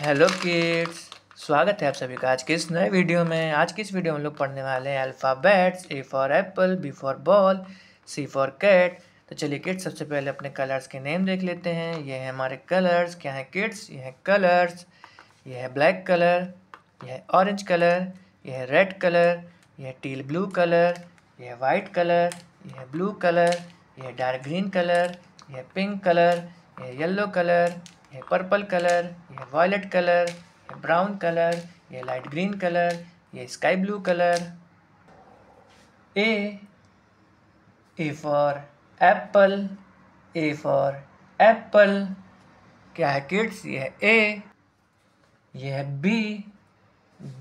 Hello kids स्वागत है आप सभी का आज के इस नए वीडियो में आज की इस वीडियो में हम लोग पढ़ने वाले हैं alphabets A for apple B for ball C for cat तो चलिए किड्स सबसे पहले अपने कलर्स के नेम देख लेते हैं ये है हमारे कलर्स क्या है किड्स ये है कलर्स ये है ब्लैक कलर यह है ऑरेंज कलर यह है रेड कलर यह है टील ब्लू कलर यह है वाइट कलर यह है ब्लू कलर यह है डार्क ग्रीन कलर यह है पिंक कलर यह है कलर ये पर्पल कलर ये वॉयलेट कलर ये ब्राउन कलर ये लाइट ग्रीन कलर ये sky blue colour A A for apple A for apple क्या है किड्स ये है ए ये है B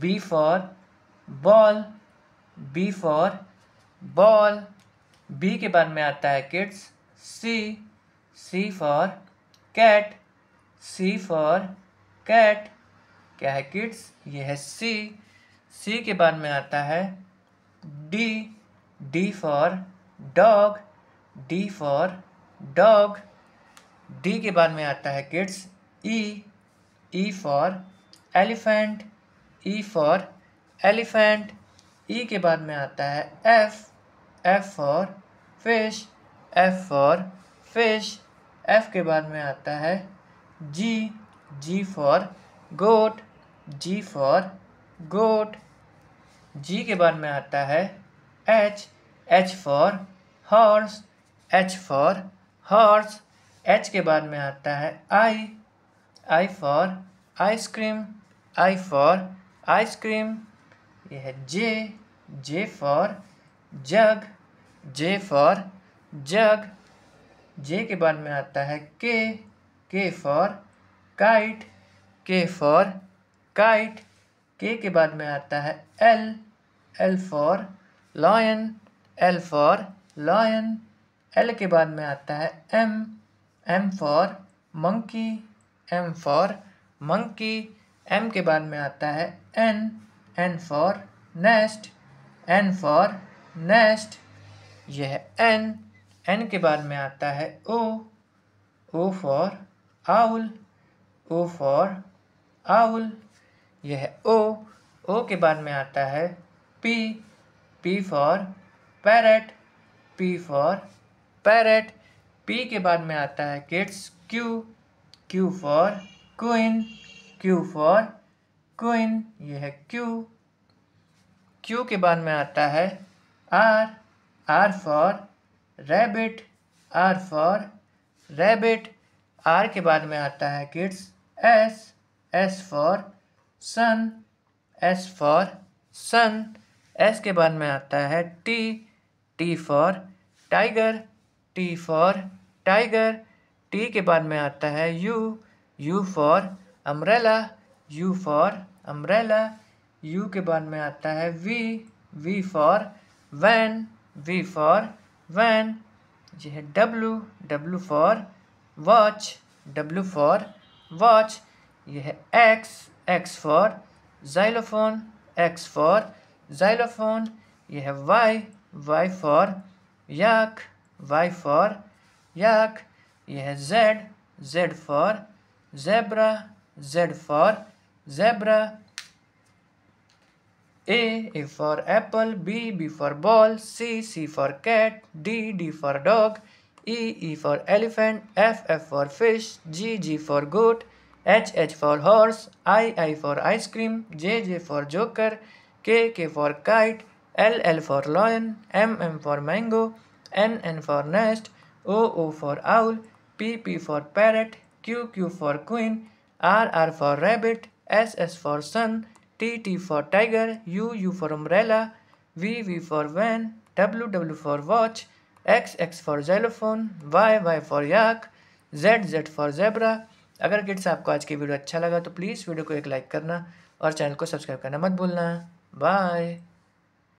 B for ball B for ball B के बाद में आता है kids C C for cat C for cat क्या है किड्स ये है सी सी के बाद में आता है D D for dog D for dog D के बाद में आता है kids E E for elephant E for elephant E के बाद में आता है F F for fish F for fish F के बाद में आता है G. G for goat. G for goat. G के बाद में आता है H. H for horse. H for horse. H के बाद में आता है I. I for ice cream I for ice cream यह है J. J for jug. J for jug. J के बाद में आता है K. K for kite K for kite K के बाद में आता है L L for lion L for lion L के बाद में आता है M M for monkey M for monkey M के बाद में आता है N N for nest N for nest यह एन एन के बाद में आता है O O for owl O for owl यह है ओ ओ के बाद में आता है P P for parrot P for parrot P के बाद में आता है kids Q Q for queen Q for queen यह है क्यू क्यू के बाद में आता है R R for rabbit R for rabbit R के बाद में आता है kids S S for sun S for sun S के बाद में आता है T T for tiger T for tiger T के बाद में आता है U U for umbrella U for umbrella U के बाद में आता है V V for van V for van यह है W W for watch W for watch यह है X X for xylophone X for xylophone यह Y Y for yak Y for yak यह Z Z for zebra Z for zebra A A for apple, B B for ball, C C for cat, D D for dog, E, E for elephant, F, F for fish, G, G for goat, H, H for horse, I, I for ice cream, J, J for joker, K, K for kite, L, L for lion, M, M for mango, N, N for nest, O, O for owl, P, P for parrot, Q, Q for queen, R, R for rabbit, S, S for sun, T, T for tiger, U, U for umbrella, V, V for van, W, W for watch, X X for xylophone Y Y for yak Z Z for zebra अगर kids आपको आज की video अच्छा लगा तो please video को एक like करना और चैनल को सब्सक्राइब करना मत भूलना बाय